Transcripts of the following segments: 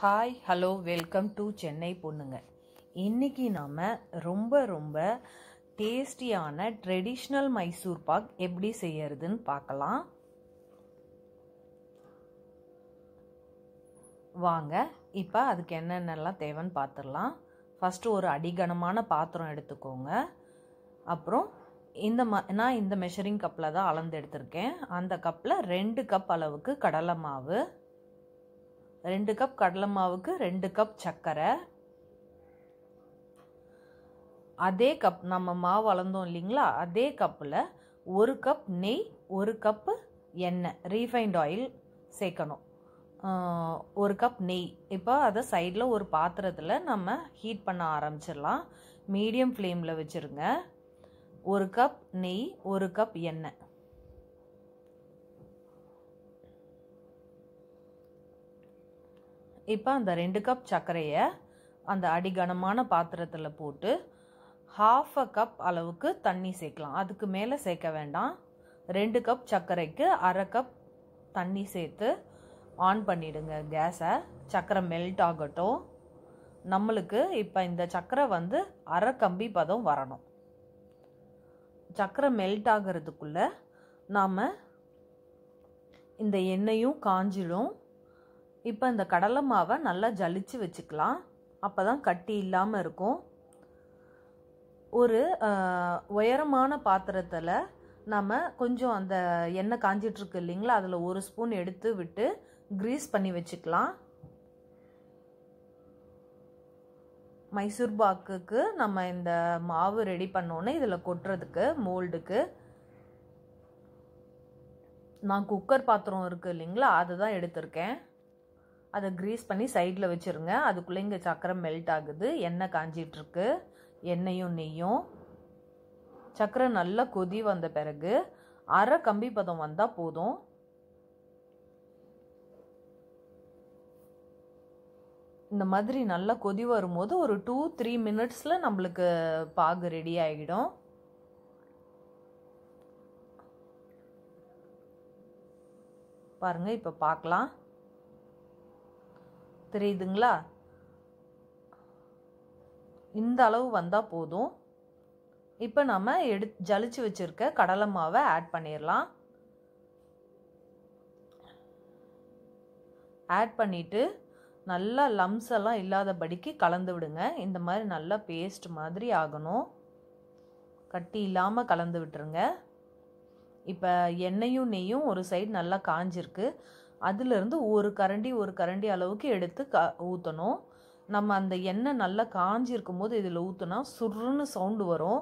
hi hello welcome to Chennai பொண்ணுங்க இன்றைக்கி நாம் ரொம்ப ரொம்ப டேஸ்டியான ட்ரெடிஷ்னல் மைசூர் பாக் எப்படி செய்யறதுன்னு பார்க்கலாம் வாங்க இப்போ அதுக்கு என்னென்னலாம் தேவைன்னு பார்த்துடலாம் ஃபஸ்ட்டு ஒரு அடிகனமான பாத்திரம் எடுத்துக்கோங்க அப்புறம் இந்த ம நான் இந்த மெஷரிங் கப்பில் தான் அளந்து எடுத்திருக்கேன் அந்த கப்பில் ரெண்டு கப் அளவுக்கு கடலை மாவு ரெண்டு கப் கடலை மாவுக்கு ரெண்டு கப் சர்க்கரை அதே கப் நம்ம மாவு வளர்ந்தோம் இல்லைங்களா அதே கப்பில் ஒரு கப் நெய் ஒரு கப்பு எண்ணெய் ரீஃபைண்ட் ஆயில் சேர்க்கணும் ஒரு கப் நெய் இப்போ அதை சைடில் ஒரு பாத்திரத்தில் நம்ம ஹீட் பண்ண ஆரம்பிச்சிடலாம் மீடியம் ஃப்ளேமில் வச்சுருங்க ஒரு கப் நெய் ஒரு கப் எண்ணெய் இப்போ அந்த ரெண்டு கப் சர்க்கரையை அந்த அடிகனமான பாத்திரத்தில் போட்டு ஹாஃப் அ கப் அளவுக்கு தண்ணி சேர்க்கலாம் அதுக்கு மேலே சேர்க்க வேண்டாம் ரெண்டு கப் சர்க்கரைக்கு அரை கப் தண்ணி சேர்த்து ஆன் பண்ணிவிடுங்க கேஸை சக்கரை மெல்ட் ஆகட்டும் நம்மளுக்கு இப்போ இந்த சக்கரை வந்து அரை கம்பி பதம் வரணும் சக்கரை மெல்ட் ஆகிறதுக்குள்ளே நாம் இந்த எண்ணெயும் காஞ்சிடும் இப்போ இந்த கடலை மாவை நல்லா ஜலிச்சு வச்சுக்கலாம் அப்போ தான் கட்டி இல்லாமல் இருக்கும் ஒரு உயரமான பாத்திரத்தில் நம்ம கொஞ்சம் அந்த எண்ணெய் காஞ்சிட்ருக்கு இல்லைங்களா அதில் ஒரு ஸ்பூன் எடுத்து விட்டு க்ரீஸ் பண்ணி வச்சுக்கலாம் மைசூர் பாக்குக்கு நம்ம இந்த மாவு ரெடி பண்ணோன்னே இதில் கொட்டுறதுக்கு மோல்டுக்கு நான் குக்கர் பாத்திரம் இருக்குது இல்லைங்களா அதுதான் எடுத்திருக்கேன் அதை க்ரீஸ் பண்ணி சைடில் வச்சுருங்க அதுக்குள்ளே இங்கே சக்கரை மெல்ட் ஆகுது எண்ணெய் காஞ்சிகிட்ருக்கு எண்ணெயும் நெய்யும் சக்கரை நல்லா கொதி வந்த பிறகு அரை கம்பி பதம் வந்தால் போதும் இந்த மாதிரி நல்லா கொதி வரும்போது ஒரு டூ த்ரீ மினிட்ஸில் நம்மளுக்கு பாகு ரெடி ஆகிடும் பாருங்கள் இப்போ பார்க்கலாம் தெரியுதுங்களா இந்த அளவு வந்தால் போதும் இப்போ நம்ம எடு ஜலிச்சு வச்சுருக்க கடலை மாவை ஆட் பண்ணிடலாம் ஆட் பண்ணிவிட்டு நல்லா லம்ஸ் எல்லாம் இல்லாதபடிக்கு கலந்து விடுங்க இந்த மாதிரி நல்லா பேஸ்ட் மாதிரி ஆகணும் கட்டி இல்லாமல் கலந்து விட்டுருங்க இப்போ எண்ணெயும் நெய்யும் ஒரு சைடு நல்லா காஞ்சிருக்கு அதுலேருந்து ஒரு கரண்டி ஒரு கரண்டி அளவுக்கு எடுத்து க ஊற்றணும் நம்ம அந்த எண்ணெய் நல்லா காஞ்சிருக்கும் போது இதில் ஊற்றுனா சுருன்னு சவுண்டு வரும்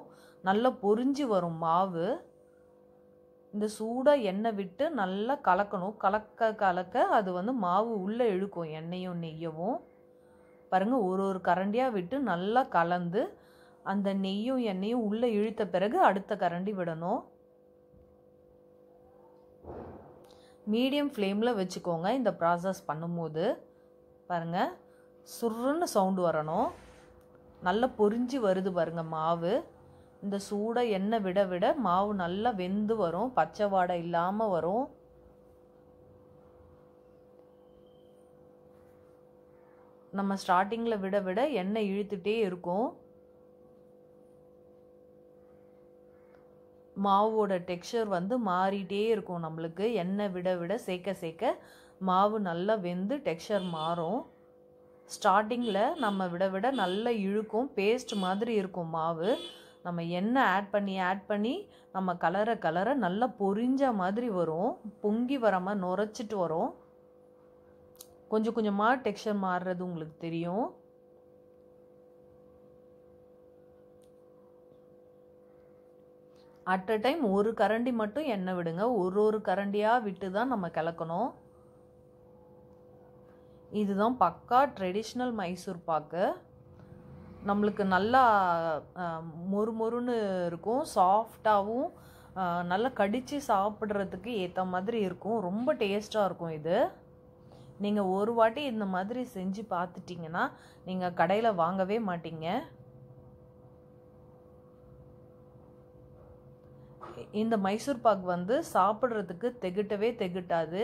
நல்லா பொறிஞ்சு வரும் மாவு இந்த சூடாக எண்ணெய் விட்டு நல்லா கலக்கணும் கலக்க கலக்க அது வந்து மாவு உள்ளே இழுக்கும் எண்ணெயும் நெய்யவும் பாருங்கள் ஒரு ஒரு கரண்டியாக விட்டு நல்லா கலந்து அந்த நெய்யும் எண்ணெயும் உள்ளே இழுத்த பிறகு அடுத்த கரண்டி விடணும் மீடியம் ஃப்ளேமில் வச்சுக்கோங்க இந்த ப்ராசஸ் பண்ணும்போது பாருங்கள் சுருன்னு சவுண்டு வரணும் நல்லா பொறிஞ்சு வருது பாருங்கள் மாவு இந்த சூடை எண்ணெய் விட விட மாவு நல்லா வெந்து வரும் பச்சை வாடை இல்லாமல் வரும் நம்ம ஸ்டார்டிங்கில் விட விட எண்ணெய் இழுத்துகிட்டே இருக்கும் மாவோட டெக்ஸ்சர் வந்து மாறிட்டே இருக்கும் நம்மளுக்கு எண்ணெய் விட விட சேர்க்க சேர்க்க மாவு நல்லா வெந்து டெக்ஸ்சர் மாறும் ஸ்டார்டிங்கில் நம்ம விட விட நல்லா இழுக்கும் பேஸ்ட் மாதிரி இருக்கும் மாவு நம்ம எண்ணெய் ஆட் பண்ணி ஆட் பண்ணி நம்ம கலரை கலரை நல்லா பொரிஞ்ச மாதிரி வரும் பொங்கி வராமல் நுரைச்சிட்டு வரும் கொஞ்சம் கொஞ்சமாக டெக்ஸ்சர் மாறுறது உங்களுக்கு தெரியும் அட் அ டைம் ஒரு கரண்டி மட்டும் எண்ணெய் விடுங்க ஒரு ஒரு கரண்டியாக விட்டு தான் நம்ம கிளக்கணும் இதுதான் பக்கா ட்ரெடிஷ்னல் மைசூர் பாக்கு நம்மளுக்கு நல்லா மொறு மொறுன்னு இருக்கும் சாஃப்டாகவும் நல்லா கடித்து சாப்பிட்றதுக்கு ஏற்ற மாதிரி இருக்கும் ரொம்ப டேஸ்ட்டாக இருக்கும் இது நீங்கள் ஒரு வாட்டி இந்த மாதிரி செஞ்சு பார்த்துட்டிங்கன்னா நீங்கள் கடையில் வாங்கவே மாட்டீங்க இந்த மைசூர் பாக் வந்து சாப்பிட்றதுக்கு தெகிட்டவே தெகிட்டாது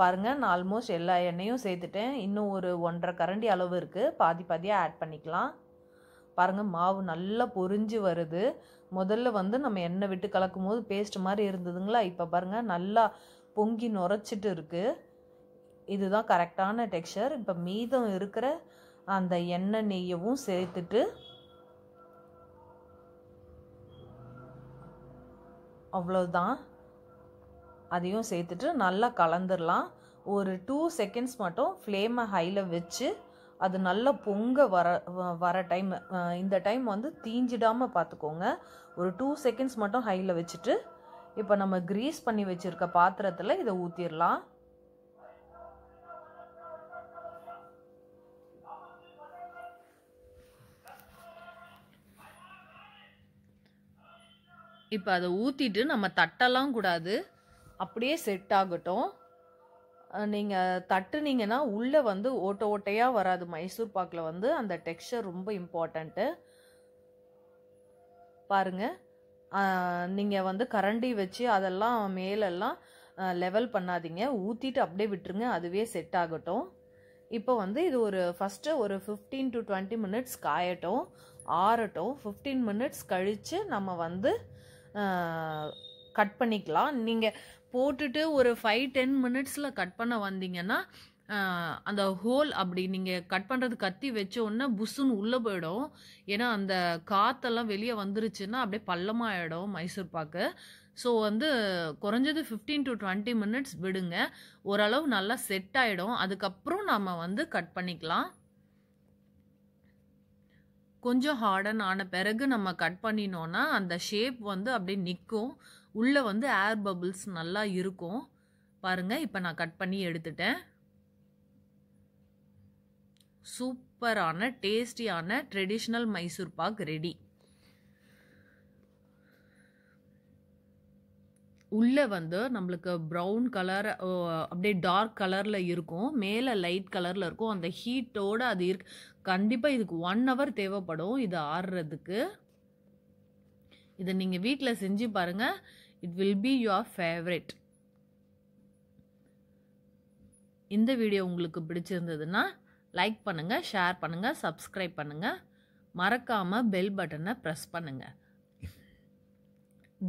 பாருங்கள் நான் ஆல்மோஸ்ட் எல்லா எண்ணெயும் சேர்த்துட்டேன் இன்னும் ஒரு ஒன்றரை கரண்டி அளவு இருக்குது பாதி பாதியாக ஆட் பண்ணிக்கலாம் பாருங்கள் மாவு நல்லா பொறிஞ்சு வருது முதல்ல வந்து நம்ம எண்ணெய் விட்டு கலக்கும் போது பேஸ்ட் மாதிரி இருந்ததுங்களா இப்போ பாருங்கள் நல்லா பொங்கி நுரைச்சிட்டு இருக்குது இதுதான் கரெக்டான டெக்ஸ்சர் இப்போ மீதம் இருக்கிற அந்த எண்ணெய் நெய்யவும் சேர்த்துட்டு அவ்வளோதான் அதையும் சேர்த்துட்டு நல்லா கலந்துடலாம் ஒரு டூ செகண்ட்ஸ் மட்டும் ஃப்ளேமை ஹையில் வச்சு அது நல்லா பொங்க வர வர டைம் இந்த டைம் வந்து தீஞ்சிடாமல் பார்த்துக்கோங்க ஒரு டூ செகண்ட்ஸ் மட்டும் ஹையில் வச்சுட்டு இப்போ நம்ம க்ரீஸ் பண்ணி வச்சுருக்க பாத்திரத்தில் இதை ஊற்றிடலாம் இப்போ அதை ஊற்றிட்டு நம்ம தட்டலாம் கூடாது அப்படியே செட் ஆகட்டும் நீங்கள் தட்டுனீங்கன்னா உள்ளே வந்து ஓட்ட ஓட்டையாக வராது மைசூர் பாக்கில் வந்து அந்த டெக்ஸ்டர் ரொம்ப இம்பார்ட்டண்ட்டு பாருங்கள் நீங்கள் வந்து கரண்டி வச்சு அதெல்லாம் மேலெல்லாம் லெவல் பண்ணாதீங்க ஊற்றிட்டு அப்படியே விட்டுருங்க அதுவே செட் ஆகட்டும் இப்போ வந்து இது ஒரு ஃபஸ்ட்டு ஒரு ஃபிஃப்டீன் டு டுவெண்ட்டி மினிட்ஸ் காயட்டும் ஆறட்டும் ஃபிஃப்டீன் மினிட்ஸ் கழித்து நம்ம வந்து கட் பண்ணிக்கலாம் நீங்கள் போட்டுட்டு ஒரு ஃபைவ் டென் மினிட்ஸில் கட் பண்ண வந்தீங்கன்னா அந்த ஹோல் அப்படி நீங்கள் கட் பண்ணுறது கத்தி வச்ச உடனே புஷ்ஷுன்னு உள்ளே போயிடும் ஏன்னா அந்த காற்றெல்லாம் வெளியே வந்துருச்சுன்னா அப்படியே பள்ளமாக ஆகிடும் மைசூர் பாக்கு ஸோ வந்து குறைஞ்சது ஃபிஃப்டீன் டு டுவெண்ட்டி மினிட்ஸ் விடுங்க ஓரளவு நல்லா செட் ஆகிடும் அதுக்கப்புறம் நம்ம வந்து கட் பண்ணிக்கலாம் கொஞ்சம் ஹார்டன் ஆன பிறகு நம்ம கட் பண்ணினோன்னா அந்த ஷேப் வந்து அப்படியே நிற்கும் உள்ளே வந்து ஏர் பபுள்ஸ் நல்லா இருக்கும் பாருங்கள் இப்போ நான் கட் பண்ணி எடுத்துட்டேன் சூப்பரான டேஸ்டியான ட்ரெடிஷ்னல் மைசூர் பாக் ரெடி உள்ளே வந்து நம்மளுக்கு ப்ரௌன் கலர் அப்படியே டார்க் கலரில் இருக்கும் மேலே லைட் கலரில் இருக்கும் அந்த ஹீட்டோடு அது இருக்கு கண்டிப்பாக இதுக்கு ஒன் ஹவர் தேவைப்படும் இது ஆடுறதுக்கு இதை நீங்கள் வீட்டில் செஞ்சு பாருங்கள் it will be your favourite இந்த வீடியோ உங்களுக்கு பிடிச்சிருந்ததுன்னா லைக் பண்ணுங்கள் ஷேர் பண்ணுங்கள் சப்ஸ்கிரைப் பண்ணுங்கள் மறக்காமல் பெல் பட்டனை ப்ரெஸ் பண்ணுங்கள்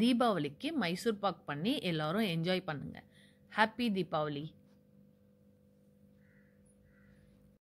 தீபாவளிக்கு மைசூர் பாக் பண்ணி எல்லோரும் என்ஜாய் பண்ணுங்கள் ஹாப்பி தீபாவளி